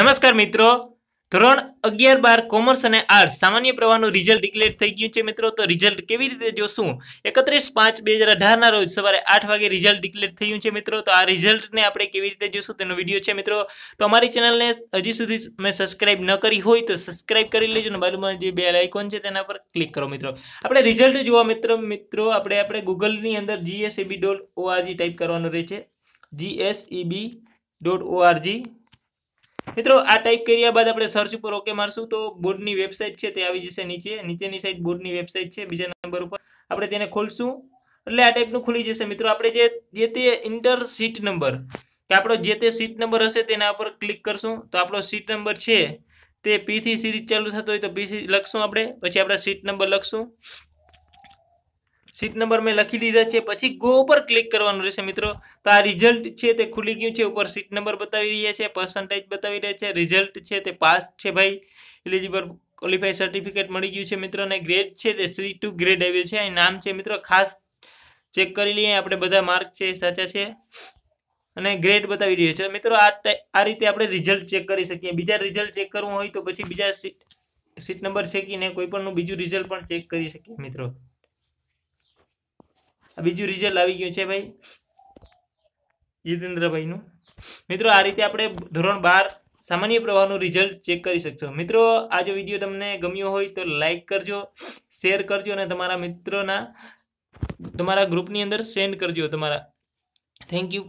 નમસ્કાર મિત્રો ધોરણ અગિયાર બાર કોમર્સ અને આર્ટ્સ સામાન્ય પ્રવાહનું રિઝલ્ટ ડિક્લેર થઈ ગયું છે મિત્રો તો રિઝલ્ટ કેવી રીતે જોશું એકત્રીસ પાંચ બે હજાર અઢારના રોજ સવારે આઠ વાગે રિઝલ્ટ ડિક્લેર થયું છે મિત્રો તો આ રિઝલ્ટને આપણે કેવી રીતે જોશું તેનો વિડીયો છે મિત્રો તો અમારી ચેનલને હજી સુધી મેં સબસ્ક્રાઈબ ન કરી હોય તો સબસ્ક્રાઇબ કરી લેજો ને બાજુમાં જે બે આઇકોન છે તેના પર ક્લિક કરો મિત્રો આપણે રિઝલ્ટ જોવા મિત્ર મિત્રો આપણે આપણે ગૂગલની અંદર જીએસઈબી ડોટ ઓઆરજી ટાઈપ કરવાનું રહે છે જીએસઈબી ડોટ ઓઆરજી મિત્રો આ ટાઈપ કર્યા બાદ આપણે સર્ચ ઉપર ઓકે મારશું તો બોર્ડની વેબસાઇટ છે તે આવી જશે નીચે નીચેની સાઈડ બોર્ડની વેબસાઇટ છે બીજા નંબર ઉપર આપણે તેને ખોલશું એટલે આ ટાઈપનું ખુલી જશે મિત્રો આપણે જે જે તે ઇન્ટર સીટ નંબર કે આપણો જે તે સીટ નંબર હશે તેના ઉપર ક્લિક કરશું તો આપણો સીટ નંબર છે તે પીથી સિરીઝ ચાલુ થતો હોય તો પીસી લખશું આપણે પછી આપણે સીટ નંબર લખશું સીટ નંબર મેં લખી દીધા છે પછી ગો ઉપર ક્લિક કરવાનું રહેશે મિત્રો તો આ રિઝલ્ટ છે તે ખુલી ગયું છે ઉપર સીટ નંબર બતાવી રહ્યા છે પર્સન્ટેજ બતાવી રહ્યા છે રિઝલ્ટ છે તે પાસ છે ભાઈ એલિજિબલ ક્વોલિફાઈ સર્ટિફિકેટ મળી ગયું છે મિત્રો અને ગ્રેડ છે તે સી ટુ ગ્રેડ આવ્યો છે અહીં નામ છે મિત્રો ખાસ ચેક કરી લઈએ આપણે બધા માર્ક છે સાચા છે અને ગ્રેડ બતાવી રહ્યો છે મિત્રો આ આ રીતે આપણે રિઝલ્ટ ચેક કરી શકીએ બીજા રિઝલ્ટ ચેક કરવું હોય તો પછી બીજા સીટ સીટ નંબર છે કે ને કોઈપણનું બીજું રિઝલ્ટ પણ ચેક કરી શકીએ મિત્રો બીજું રિઝલ્ટ આવી ગયું છે ભાઈ જીતેન્દ્રભાઈનું મિત્રો આ રીતે આપણે ધોરણ બાર સામાન્ય પ્રવાહનું રિઝલ્ટ ચેક કરી શકશો મિત્રો આ જો વિડીયો તમને ગમ્યો હોય તો લાઈક કરજો શેર કરજો અને તમારા મિત્રોના તમારા ગ્રુપની અંદર સેન્ડ કરજો તમારા થેન્ક યુ